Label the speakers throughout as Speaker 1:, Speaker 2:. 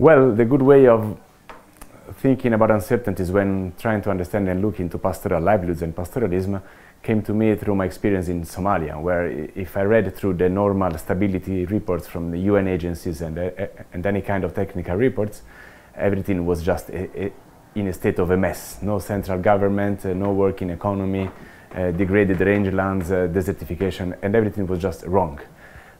Speaker 1: Well, the good way of thinking about uncertainties when trying to understand and look into pastoral livelihoods and pastoralism came to me through my experience in Somalia, where if I read through the normal stability reports from the UN agencies and, uh, uh, and any kind of technical reports, everything was just a, uh, a, uh, in a state of a mess. No central government, uh, no working economy, uh, degraded rangelands, desertification, and everything was just wrong.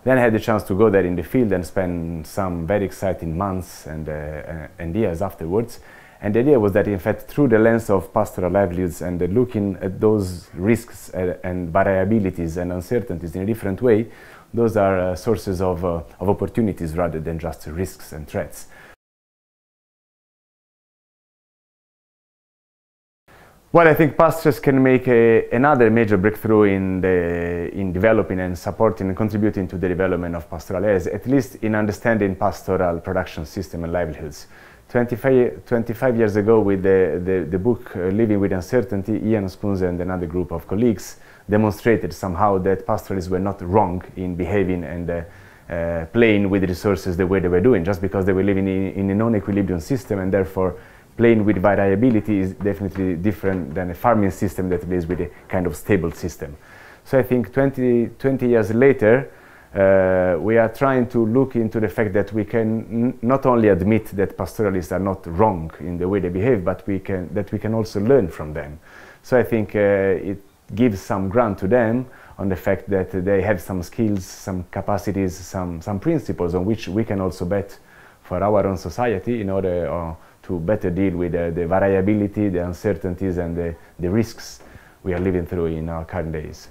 Speaker 1: Then I had the chance to go there in the field and spend some very exciting months and, uh, uh and years afterwards. And the idea was that, in fact, through the lens of pastoral livelihoods and uh, looking at those risks uh, and variabilities and uncertainties in a different way, those are uh, sources of, uh, of opportunities rather than just risks and threats. Well, I think pastures can make a, another major breakthrough in, the, in developing and supporting and contributing to the development of pastoral areas, at least in understanding pastoral production system and livelihoods. 25, 25 years ago, with the, the, the book uh, Living with Uncertainty, Ian Skunze and another group of colleagues demonstrated somehow that pastoralists were not wrong in behaving and uh, uh, playing with resources the way they were doing, just because they were living in, in a non-equilibrium system and therefore playing with variability is definitely different than a farming system that plays with a kind of stable system. So I think 20, 20 years later, uh, we are trying to look into the fact that we can not only admit that pastoralists are not wrong in the way they behave, but we can, that we can also learn from them. So I think uh, it gives some ground to them on the fact that they have some skills, some capacities, some, some principles on which we can also bet for our own society in order uh, to better deal with uh, the variability, the uncertainties, and the, the risks we are living through in our current days.